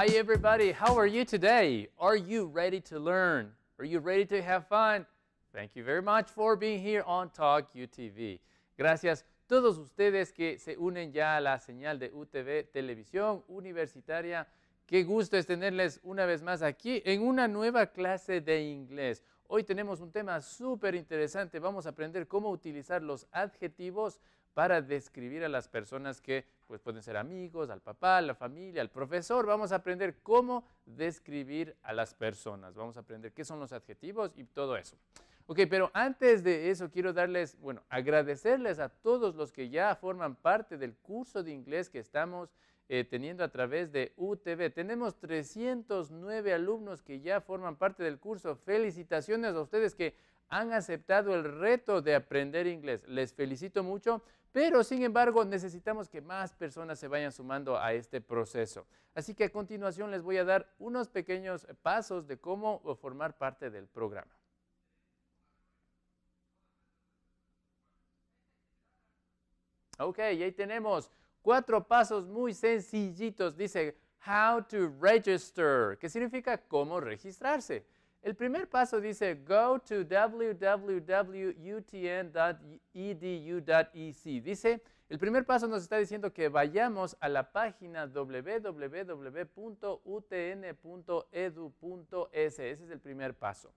Hi, everybody. How are you today? Are you ready to learn? Are you ready to have fun? Thank you very much for being here on Talk UTV. Gracias todos ustedes que se unen ya a la señal de UTV Televisión Universitaria. Qué gusto es tenerles una vez más aquí en una nueva clase de inglés. Hoy tenemos un tema súper interesante. Vamos a aprender cómo utilizar los adjetivos para describir a las personas que pues, pueden ser amigos, al papá, la familia, al profesor. Vamos a aprender cómo describir a las personas. Vamos a aprender qué son los adjetivos y todo eso. Ok, pero antes de eso quiero darles, bueno, agradecerles a todos los que ya forman parte del curso de inglés que estamos eh, teniendo a través de UTV. Tenemos 309 alumnos que ya forman parte del curso. Felicitaciones a ustedes que han aceptado el reto de aprender inglés. Les felicito mucho, pero sin embargo necesitamos que más personas se vayan sumando a este proceso. Así que a continuación les voy a dar unos pequeños pasos de cómo formar parte del programa. Ok, y ahí tenemos cuatro pasos muy sencillitos. Dice, how to register, que significa cómo registrarse. El primer paso dice go to www.utn.edu.ec. Dice, el primer paso nos está diciendo que vayamos a la página www.utn.edu.es. Ese es el primer paso.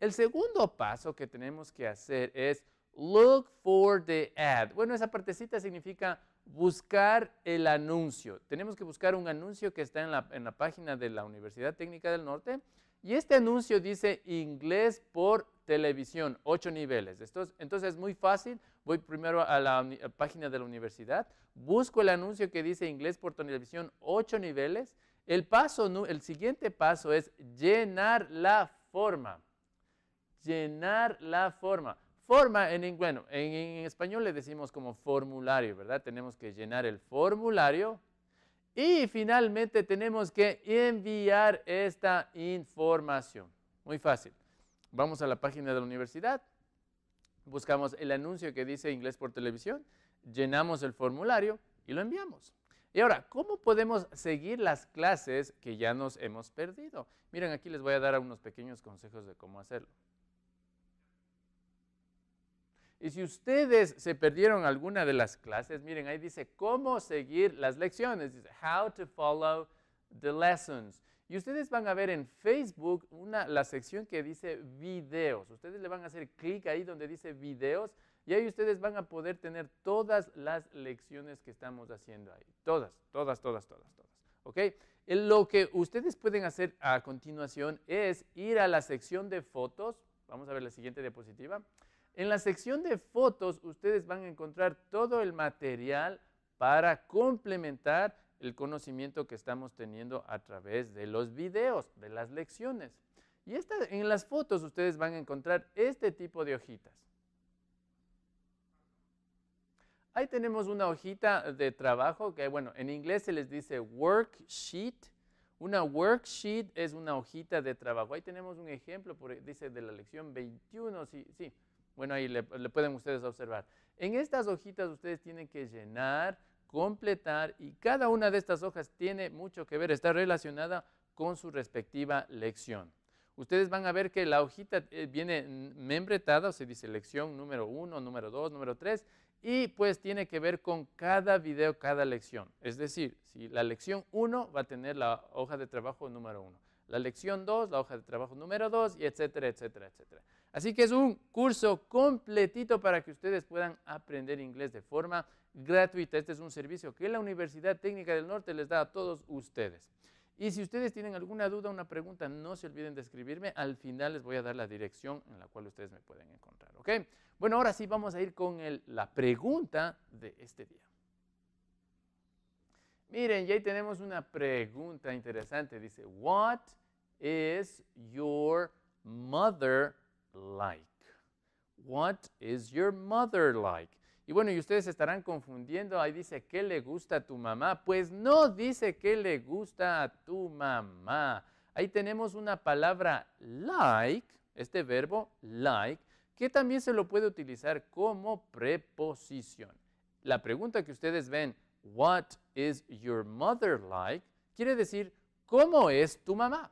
El segundo paso que tenemos que hacer es look for the ad. Bueno, esa partecita significa buscar el anuncio. Tenemos que buscar un anuncio que está en la, en la página de la Universidad Técnica del Norte y este anuncio dice inglés por televisión, ocho niveles. entonces es muy fácil, voy primero a la, página de la universidad, busco el anuncio que dice inglés por televisión, ocho niveles. El, paso, el siguiente paso es llenar la forma. Llenar la forma. Forma en, bueno, en español le decimos como formulario, ¿verdad? Tenemos que llenar el formulario y finalmente tenemos que enviar esta información. Muy fácil. Vamos a la página de la universidad, buscamos el anuncio que dice inglés por televisión, llenamos el formulario y lo enviamos. Y ahora, ¿cómo podemos seguir las clases que ya nos hemos perdido? Miren, aquí les voy a dar unos pequeños consejos de cómo hacerlo. Y si ustedes se perdieron alguna de las clases, miren, ahí dice cómo seguir las lecciones, dice how to follow the lessons. Y ustedes van a ver en Facebook una, la sección que dice videos. Ustedes le van a hacer clic ahí donde dice videos y ahí ustedes van a poder tener todas las lecciones que estamos haciendo ahí. Todas, todas, todas, todas, todas. ¿Ok? Eh, lo que ustedes pueden hacer a continuación es ir a la sección de fotos. Vamos a ver la siguiente diapositiva. En la sección de fotos ustedes van a encontrar todo el material para complementar el conocimiento que estamos teniendo a través de los videos, de las lecciones. Y en las fotos ustedes van a encontrar este tipo de hojitas. Ahí tenemos una hojita de trabajo que, bueno, en inglés se les dice worksheet. Una worksheet es una hojita de trabajo. Ahí tenemos un ejemplo, dice de la lección 21, sí, sí, bueno, ahí le, pueden ustedes observar. En estas hojitas ustedes tienen que llenar, completar y cada una de estas hojas tiene mucho que ver, está relacionada con su respectiva lección. Ustedes van a ver que la hojita eh, viene membretada, o se dice lección número 1, número 2, número 3, y pues tiene que ver con cada video, cada lección. Es decir, si la lección 1 va a tener la hoja de trabajo número uno, la lección 2, la hoja de trabajo número 2, y etcétera, etcétera, etcétera. Así que es un curso completito para que ustedes puedan aprender inglés de forma gratuita. Este es un servicio que la Universidad Técnica del Norte les da a todos ustedes. Y si ustedes tienen alguna duda, una pregunta, no se olviden de escribirme. Al final les voy a dar la dirección en la cual ustedes me pueden encontrar. Bueno, ahora sí vamos a ir con la pregunta de este día. Miren, ya ahí tenemos una pregunta interesante. Dice, What is your mother like? What is your mother like? Y bueno, y ustedes estarán confundiendo, ahí dice, ¿qué le gusta a tu mamá? Pues no dice qué le gusta a tu mamá. Ahí tenemos una palabra like, este verbo like, que también se lo puede utilizar como preposición. La pregunta que ustedes ven, what is your mother like? Quiere decir, ¿cómo es tu mamá?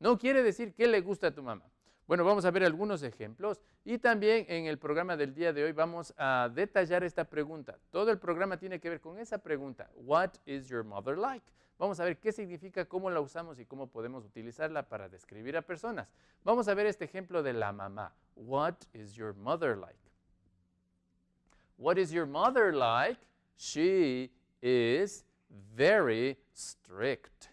No quiere decir qué le gusta a tu mamá. Bueno, vamos a ver algunos ejemplos y también en el programa del día de hoy vamos a detallar esta pregunta. Todo el programa tiene que ver con esa pregunta, What is your mother like? Vamos a ver qué significa, cómo la usamos y cómo podemos utilizarla para describir a personas. Vamos a ver este ejemplo de la mamá, What is your mother like? What is your mother like? She is very strict.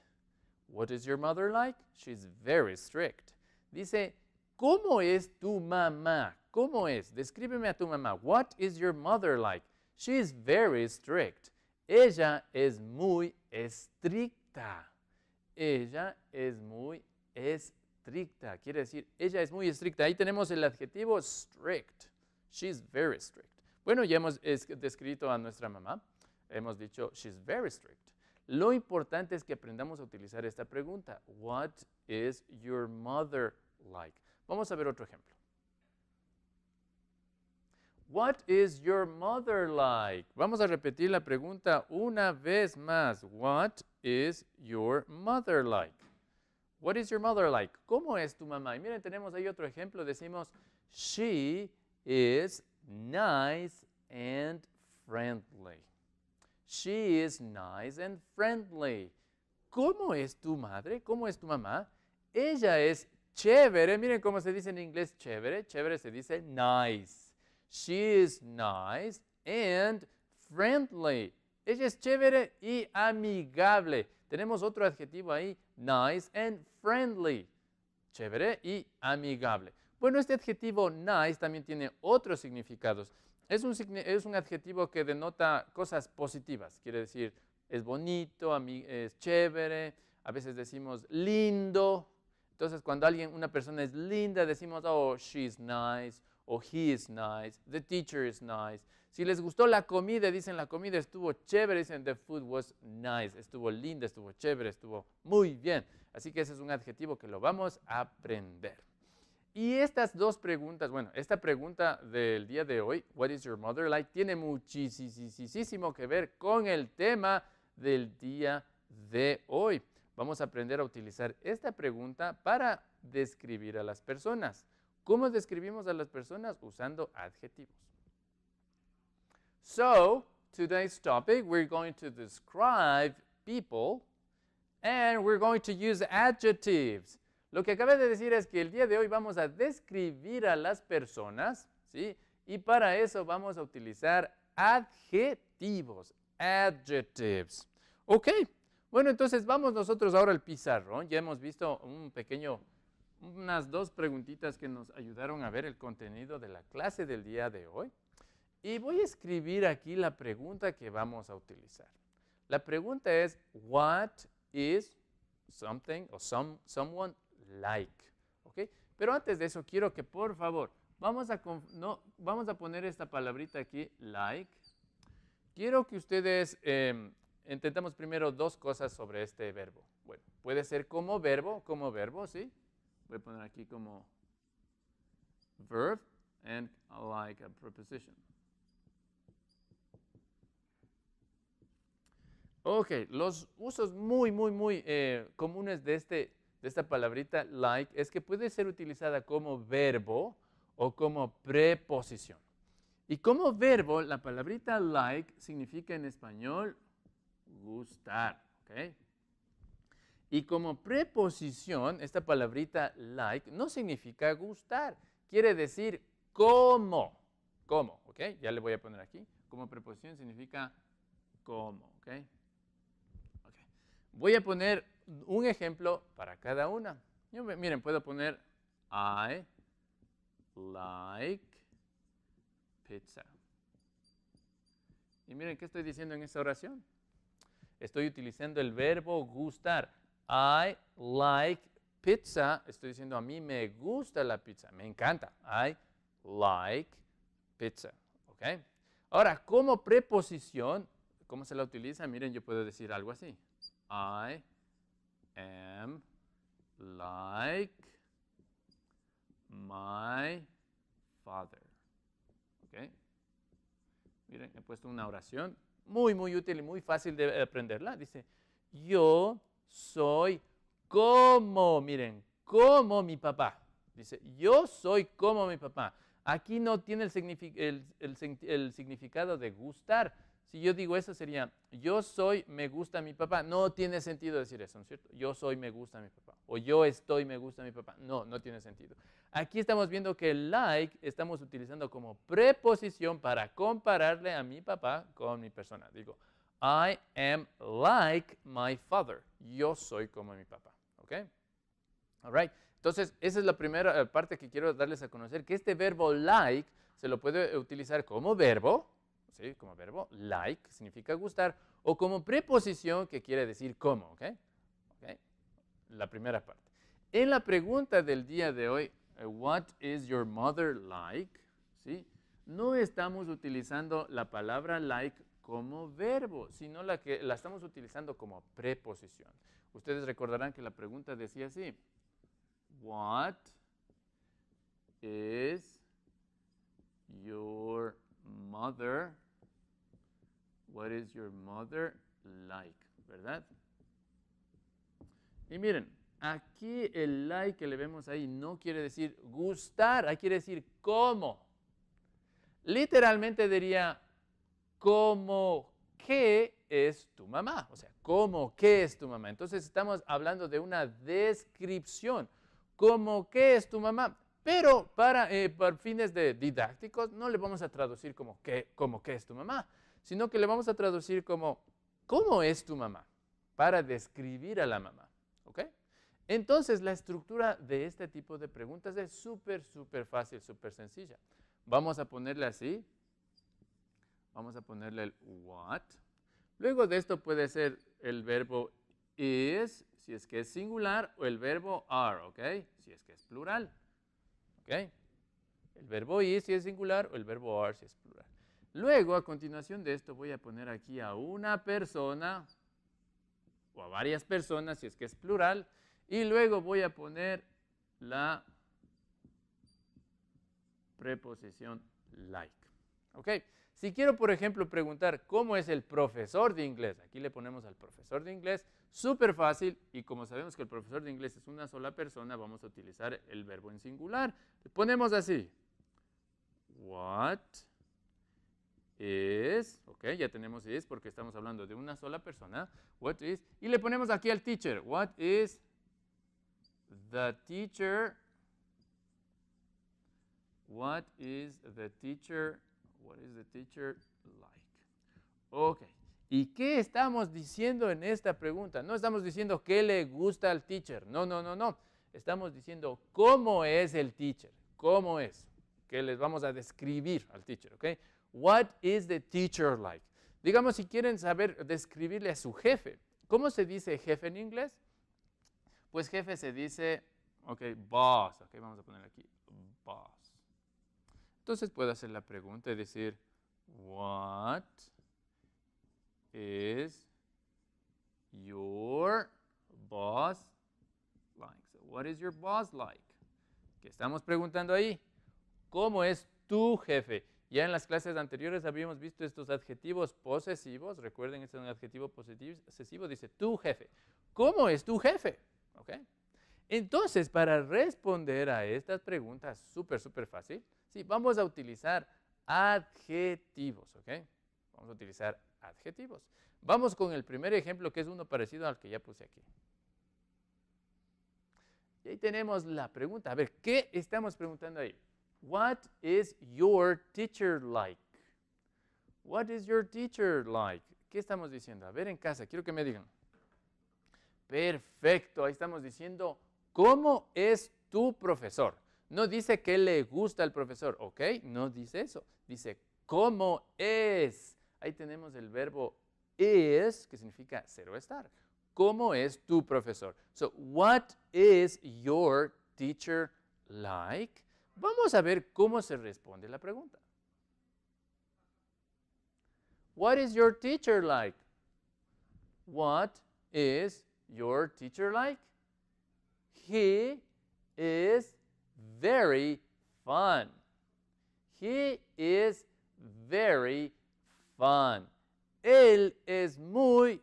What is your mother like? She's very strict. Dice, ¿Cómo es tu mamá? ¿Cómo es? Descríbeme a tu mamá. What is your mother like? She is very strict. Ella es muy estricta. Ella es muy estricta. Quiere decir, ella es muy estricta. Ahí tenemos el adjetivo strict. She's very strict. Bueno, ya hemos descrito a nuestra mamá. Hemos dicho, she's very strict. Lo importante es que aprendamos a utilizar esta pregunta. What is your mother like? Vamos a ver otro ejemplo. What is your mother like? Vamos a repetir la pregunta una vez más. What is your mother like? What is your mother like? ¿Cómo es tu mamá? Y miren, tenemos ahí otro ejemplo. Decimos, she is nice and friendly. She is nice and friendly. ¿Cómo es tu madre? ¿Cómo es tu mamá? Ella es chévere, miren cómo se dice en inglés chévere, chévere se dice nice. She is nice and friendly. Ella es chévere y amigable. Tenemos otro adjetivo ahí, nice and friendly. Chévere y amigable. Bueno, este adjetivo nice también tiene otros significados. Es un, adjetivo que denota cosas positivas, quiere decir es bonito, es chévere, a veces decimos lindo, entonces, cuando alguien, una persona es linda, decimos, oh, she's nice, o he is nice, the teacher is nice. Si les gustó la comida, dicen, la comida estuvo chévere, dicen, the food was nice, estuvo linda, estuvo chévere, estuvo muy bien. Así que ese es un adjetivo que lo vamos a aprender. Y estas dos preguntas, bueno, esta pregunta del día de hoy, what is your mother like, tiene muchísimo que ver con el tema del día de hoy vamos a aprender a utilizar esta pregunta para describir a las personas. ¿Cómo describimos a las personas? Usando adjetivos. So, today's topic, we're going to describe people and we're going to use adjectives. Lo que acabé de decir es que el día de hoy vamos a describir a las personas, ¿sí? Y para eso vamos a utilizar adjetivos, adjectives. Okay. Bueno, entonces vamos nosotros ahora al pizarrón. Ya hemos visto un pequeño, unas dos preguntitas que nos ayudaron a ver el contenido de la clase del día de hoy. Y voy a escribir aquí la pregunta que vamos a utilizar. La pregunta es, what is something or some, someone like? Pero antes de eso quiero que por favor, vamos a, no, vamos a poner esta palabrita aquí, like. Quiero que ustedes em, intentamos primero dos cosas sobre este verbo. Bueno, puede ser como verbo, como verbo, ¿sí? Voy a poner aquí como verb and like a preposition. Ok, los usos muy, muy, muy eh, comunes de, este, de esta palabrita like es que puede ser utilizada como verbo o como preposición. Y como verbo, la palabrita like significa en español gustar. ¿ok? Y como preposición, esta palabrita like no significa gustar, quiere decir como, como, ¿ok? Ya le voy a poner aquí. Como preposición significa como, ¿ok? Voy a poner un ejemplo para cada una. miren, puedo poner I like pizza. Y miren, ¿qué estoy diciendo en esta oración? Estoy utilizando el verbo gustar. I like pizza. Estoy diciendo a mí me gusta la pizza. Me encanta. I like pizza. ¿Ok? Ahora, como preposición, ¿cómo se la utiliza? Miren, yo puedo decir algo así. I am like my father. Miren, he puesto una oración muy, muy útil y muy fácil de aprenderla. Dice, yo soy como, miren, como mi papá. Dice, yo soy como mi papá. Aquí no tiene el, el, significado de gustar. Si yo digo eso sería, yo soy, me gusta mi papá. No tiene sentido decir eso, ¿no es cierto? Yo soy, me gusta mi papá. O yo estoy, me gusta mi papá. No, no tiene sentido. Aquí estamos viendo que like estamos utilizando como preposición para compararle a mi papá con mi persona. Digo, I am like my father. Yo soy como mi papá. ¿Ok? All right. Entonces, esa es la primera eh, parte que quiero darles a conocer, que este verbo like se lo puede utilizar como verbo, ¿sí? Como verbo, like significa gustar, o como preposición que quiere decir como, ¿ok? La primera parte. En la pregunta del día de hoy, eh, what is your mother like, ¿sí? No estamos utilizando la palabra like como verbo, sino la que la estamos utilizando como preposición. Ustedes recordarán que la pregunta decía así, what is your mother, what is your mother like, ¿verdad? Y miren, Aquí el like que le vemos ahí no quiere decir gustar, ahí quiere decir cómo. Literalmente diría, ¿cómo qué es tu mamá. O sea, ¿cómo qué es tu mamá. Entonces estamos hablando de una descripción. ¿Cómo qué es tu mamá. Pero para, eh, fines didácticos no le vamos a traducir como qué cómo qué es tu mamá, sino que le vamos a traducir como cómo es tu mamá, para describir a la mamá. Entonces, la estructura de este tipo de preguntas es súper, súper fácil, súper sencilla. Vamos a ponerle así. Vamos a ponerle el what. Luego de esto puede ser el verbo is, si es que es singular, o el verbo are, ¿ok? Si es que es plural, ¿ok? El verbo is si es singular o el verbo are si es plural. Luego, a continuación de esto, voy a poner aquí a una persona o a varias personas si es que es plural, y luego voy a poner la preposición like. ¿Ok? Si quiero, por ejemplo, preguntar cómo es el profesor de inglés, aquí le ponemos al profesor de inglés, súper fácil, y como sabemos que el profesor de inglés es una sola persona, vamos a utilizar el verbo en singular. Le ponemos así, what is, ok, ya tenemos is porque estamos hablando de una sola persona, what is, y le ponemos aquí al teacher, what is the teacher what is the teacher what is the teacher like okay ¿Y qué estamos diciendo en esta pregunta? No estamos diciendo qué le gusta al teacher. No, no, no, no. Estamos diciendo cómo es el teacher. ¿Cómo es? Que les vamos a describir al teacher, ¿ok? What is the teacher like? Digamos, si quieren saber, describirle a su jefe. ¿Cómo se dice jefe en inglés? Pues jefe se dice, ok, boss, ok, vamos a poner aquí, boss. Entonces puedo hacer la pregunta y decir, what is your boss like? what is your boss like? Que estamos preguntando ahí, ¿cómo es tu jefe? Ya en las clases anteriores habíamos visto estos adjetivos posesivos, recuerden, este es un adjetivo posesivo, dice tu jefe. ¿Cómo es tu jefe? ¿Okay? Entonces, para responder a estas preguntas, súper, súper fácil, sí, vamos a utilizar adjetivos. ¿okay? Vamos a utilizar adjetivos. Vamos con el primer ejemplo, que es uno parecido al que ya puse aquí. Y ahí tenemos la pregunta. A ver, ¿qué estamos preguntando ahí? What is your teacher like? What is your teacher like? ¿Qué estamos diciendo? A ver en casa, quiero que me digan. Perfecto, ahí estamos diciendo cómo es tu profesor. No dice que le gusta el profesor, ¿ok? No dice eso. Dice cómo es. Ahí tenemos el verbo is, que significa ser o estar. ¿Cómo es tu profesor? So, what is your teacher like? Vamos a ver cómo se responde la pregunta. What is your teacher like? What is your teacher like? He is very fun. He is very fun. Él es muy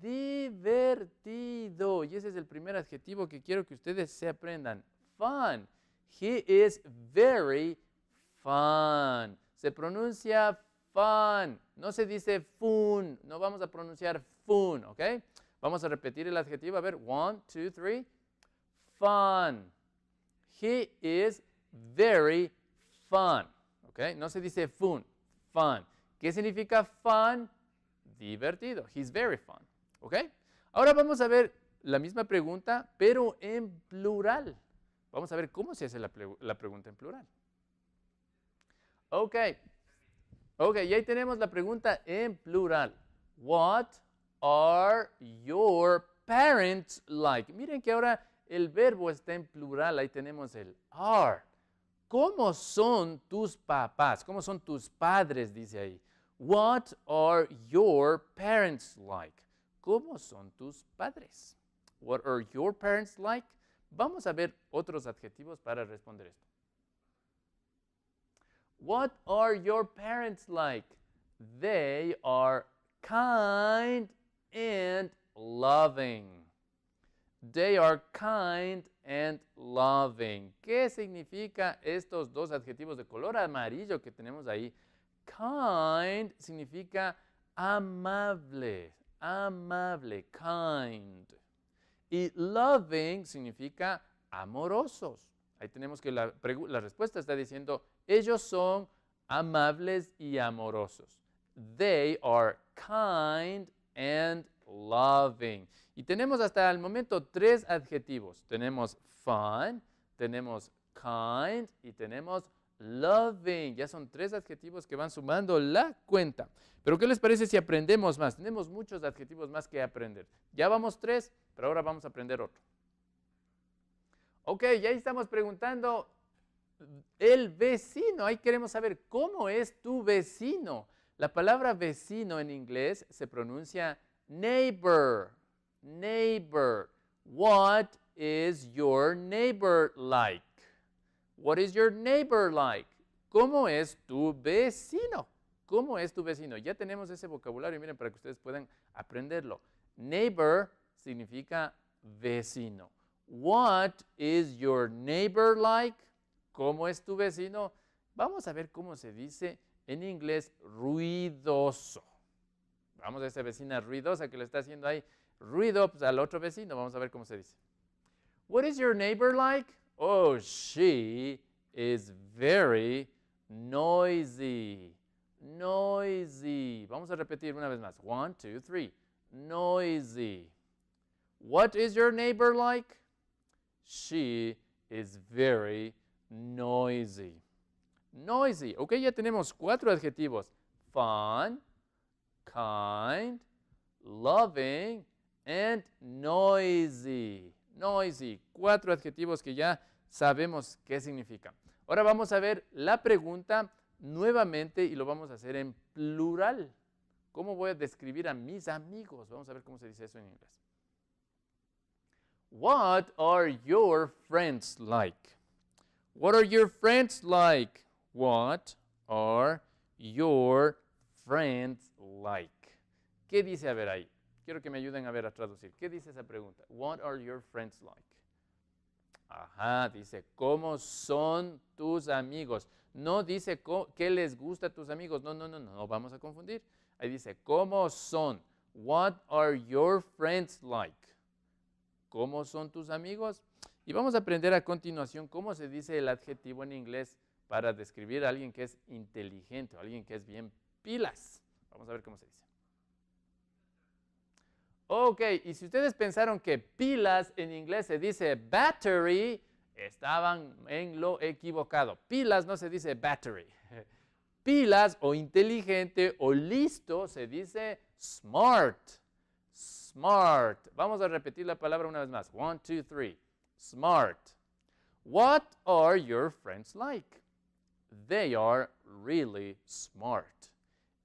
divertido. Y ese es el primer adjetivo que quiero que ustedes se aprendan. Fun. He is very fun. Se pronuncia fun. No se dice fun. No vamos a pronunciar fun, ¿ok? Vamos a repetir el adjetivo. A ver, one, two, three. Fun. He is very fun. ¿Ok? No se dice fun, fun. ¿Qué significa fun? Divertido. He's very fun. ¿Ok? Ahora vamos a ver la misma pregunta, pero en plural. Vamos a ver cómo se hace la, pregunta en plural. Ok. Ok, y ahí tenemos la pregunta en plural. What Are your parents like? Miren que ahora el verbo está en plural, ahí tenemos el are. ¿Cómo son tus papás? ¿Cómo son tus padres? Dice ahí. What are your parents like? ¿Cómo son tus padres? What are your parents like? Vamos a ver otros adjetivos para responder esto. What are your parents like? They are kind and loving. They are kind and loving. ¿Qué significa estos dos adjetivos de color amarillo que tenemos ahí? Kind significa amable, amable, kind. Y loving significa amorosos. Ahí tenemos que la, la respuesta está diciendo, ellos son amables y amorosos. They are kind and loving. Y tenemos hasta el momento tres adjetivos. Tenemos fun, tenemos kind y tenemos loving. Ya son tres adjetivos que van sumando la cuenta. Pero ¿qué les parece si aprendemos más? Tenemos muchos adjetivos más que aprender. Ya vamos tres, pero ahora vamos a aprender otro. Ok, ya estamos preguntando el vecino. Ahí queremos saber cómo es tu vecino. La palabra vecino en inglés se pronuncia neighbor. Neighbor. What is your neighbor like? What is your neighbor like? ¿Cómo es tu vecino? ¿Cómo es tu vecino? Ya tenemos ese vocabulario, miren, para que ustedes puedan aprenderlo. Neighbor significa vecino. What is your neighbor like? ¿Cómo es tu vecino? Vamos a ver cómo se dice en inglés ruidoso. Vamos a esa vecina ruidosa que le está haciendo ahí ruido pues, al otro vecino. Vamos a ver cómo se dice. What is your neighbor like? Oh, she is very noisy. Noisy. Vamos a repetir una vez más. One, two, three. Noisy. What is your neighbor like? She is very noisy. Noisy. Ok, ya tenemos cuatro adjetivos. Fun, kind, loving, and noisy. Noisy. Cuatro adjetivos que ya sabemos qué significan. Ahora vamos a ver la pregunta nuevamente y lo vamos a hacer en plural. ¿Cómo voy a describir a mis amigos? Vamos a ver cómo se dice eso en inglés. What are your friends like? What are your friends like? What are your friends like? ¿Qué dice a ver ahí? Quiero que me ayuden a ver a traducir. ¿Qué dice esa pregunta? What are your friends like? Ajá, dice, ¿cómo son tus amigos? No dice qué les gusta a tus amigos. No, no, no, no, vamos a confundir. Ahí dice, ¿cómo son? What are your friends like? ¿Cómo son tus amigos? Y vamos a aprender a continuación cómo se dice el adjetivo en inglés para describir a alguien que es inteligente o alguien que es bien pilas. Vamos a ver cómo se dice. Ok, y si ustedes pensaron que pilas en inglés se dice battery, estaban en lo equivocado. Pilas no se dice battery. Pilas o inteligente o listo se dice smart. Smart. Vamos a repetir la palabra una vez más. One, two, three. Smart. What are your friends like? They are really smart.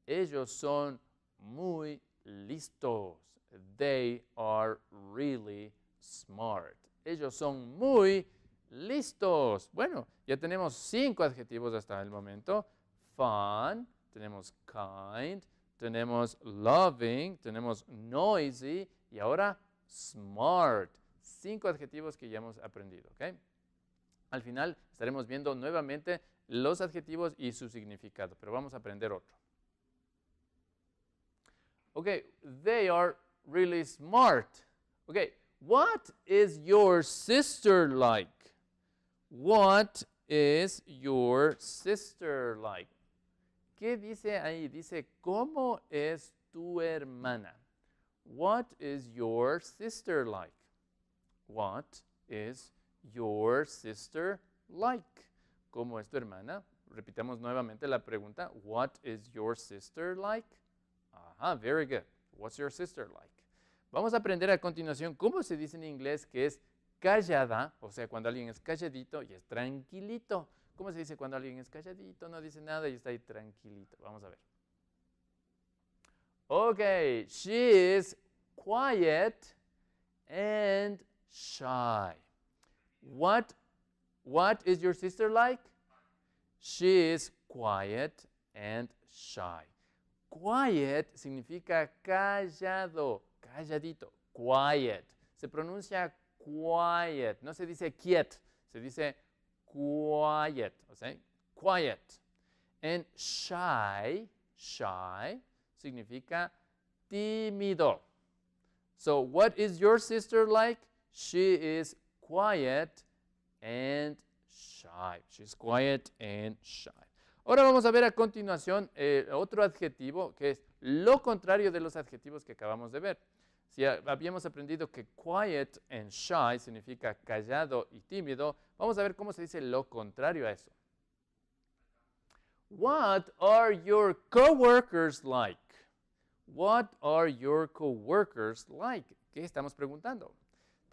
Ellos son muy listos. They are really smart. Ellos son muy listos. Bueno, ya tenemos cinco adjetivos hasta el momento. Fun, tenemos kind, tenemos loving, tenemos noisy y ahora smart. Cinco adjetivos que ya hemos aprendido, Al final estaremos viendo nuevamente los adjetivos y su significado, pero vamos a aprender otro. Okay, they are really smart. Okay, what is your sister like? What is your sister like? ¿Qué dice ahí? Dice, ¿cómo es tu hermana? What is your sister like? What is your sister like? ¿Cómo es tu hermana? Repitamos nuevamente la pregunta. What is your sister like? Ajá, very good. What's your sister like? Vamos a aprender a continuación cómo se dice en inglés que es callada, o sea, cuando alguien es calladito y es tranquilito. ¿Cómo se dice cuando alguien es calladito, no dice nada y está ahí tranquilito? Vamos a ver. Ok, she is quiet and shy. What What is your sister like? She is quiet and shy. Quiet significa callado, calladito, quiet. Se pronuncia quiet, no se dice quiet, se dice quiet, okay? Quiet. And shy, shy, significa tímido. So what is your sister like? She is quiet and shy. She's quiet and shy. Ahora vamos a ver a continuación eh, otro adjetivo que es lo contrario de los adjetivos que acabamos de ver. Si habíamos aprendido que quiet and shy significa callado y tímido, vamos a ver cómo se dice lo contrario a eso. What are your coworkers like? What are your coworkers like? ¿Qué estamos preguntando?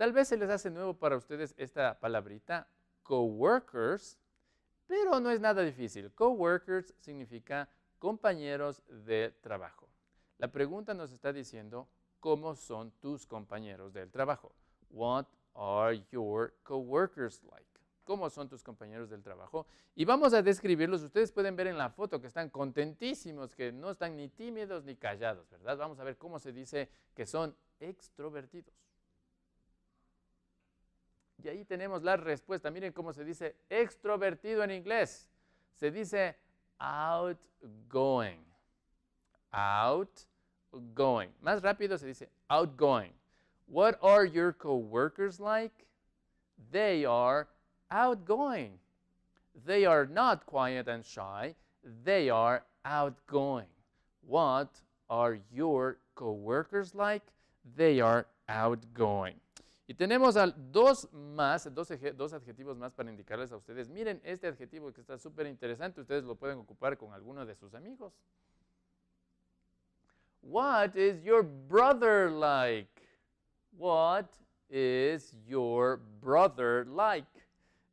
Tal vez se les hace nuevo para ustedes esta palabrita, coworkers, pero no es nada difícil. Coworkers significa compañeros de trabajo. La pregunta nos está diciendo, ¿cómo son tus compañeros del trabajo? What are your coworkers like? ¿Cómo son tus compañeros del trabajo? Y vamos a describirlos. Ustedes pueden ver en la foto que están contentísimos, que no están ni tímidos ni callados, ¿verdad? Vamos a ver cómo se dice que son extrovertidos. Y ahí tenemos la respuesta. Miren cómo se dice extrovertido en inglés. Se dice outgoing. Outgoing. Más rápido se dice outgoing. What are your coworkers like? They are outgoing. They are not quiet and shy. They are outgoing. What are your coworkers like? They are outgoing. Y tenemos dos más, dos, dos adjetivos más para indicarles a ustedes. Miren este adjetivo que está súper interesante, ustedes lo pueden ocupar con alguno de sus amigos. What is your brother like? What is your brother like?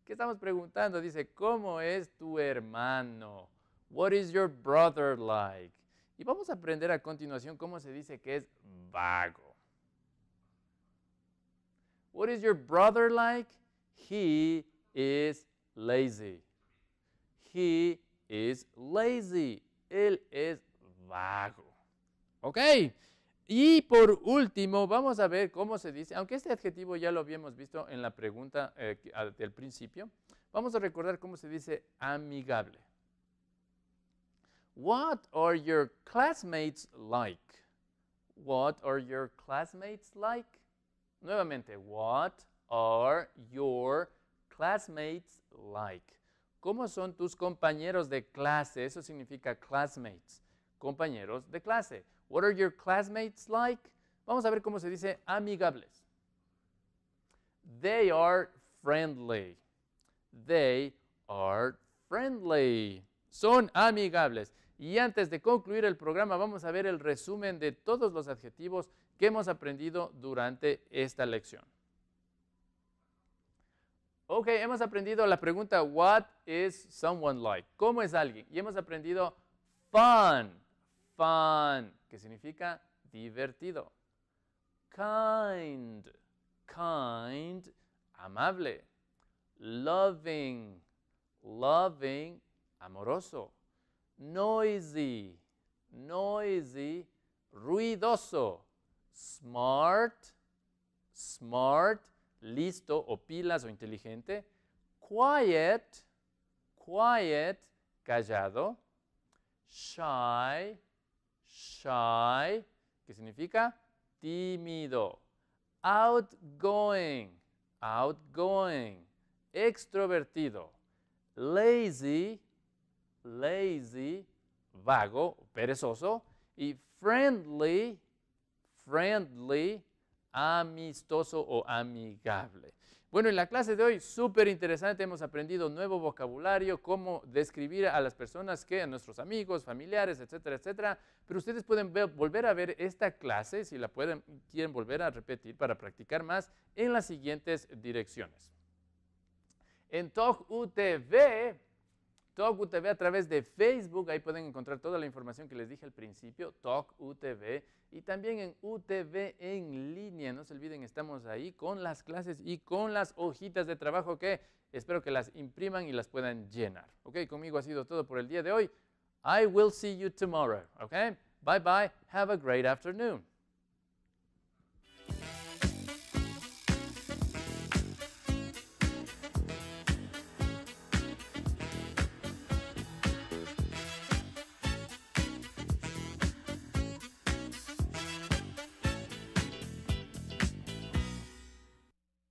¿Qué estamos preguntando? Dice, ¿cómo es tu hermano? What is your brother like? Y vamos a aprender a continuación cómo se dice que es vago. What is your brother like? He is lazy. He is lazy. Él es vago. ¿Ok? Y por último, vamos a ver cómo se dice, aunque este adjetivo ya lo habíamos visto en la pregunta eh, del principio, vamos a recordar cómo se dice amigable. What are your classmates like? What are your classmates like? Nuevamente, what are your classmates like? ¿Cómo son tus compañeros de clase? Eso significa classmates, compañeros de clase. What are your classmates like? Vamos a ver cómo se dice amigables. They are friendly. They are friendly. Son amigables. Y antes de concluir el programa vamos a ver el resumen de todos los adjetivos ¿Qué hemos aprendido durante esta lección? Ok, hemos aprendido la pregunta, what is someone like? ¿Cómo es alguien? Y hemos aprendido fun, fun, que significa divertido. Kind, kind, amable. Loving, loving, amoroso. Noisy, noisy, ruidoso smart, smart, listo o pilas o inteligente, quiet, quiet, callado, shy, shy, que significa tímido, outgoing, outgoing, extrovertido, lazy, lazy, vago, perezoso, y friendly, friendly, amistoso o amigable. Bueno, en la clase de hoy, súper interesante, hemos aprendido nuevo vocabulario, cómo describir a las personas que, a nuestros amigos, familiares, etcétera, etcétera. Pero ustedes pueden volver a ver esta clase, si la pueden, quieren volver a repetir para practicar más, en las siguientes direcciones. En TOC UTV Talk UTV a través de Facebook, ahí pueden encontrar toda la información que les dije al principio, Talk UTV, y también en UTV en línea, no se olviden, estamos ahí con las clases y con las hojitas de trabajo que espero que las impriman y las puedan llenar. Ok, conmigo ha sido todo por el día de hoy. I will see you tomorrow, ok? Bye bye, have a great afternoon.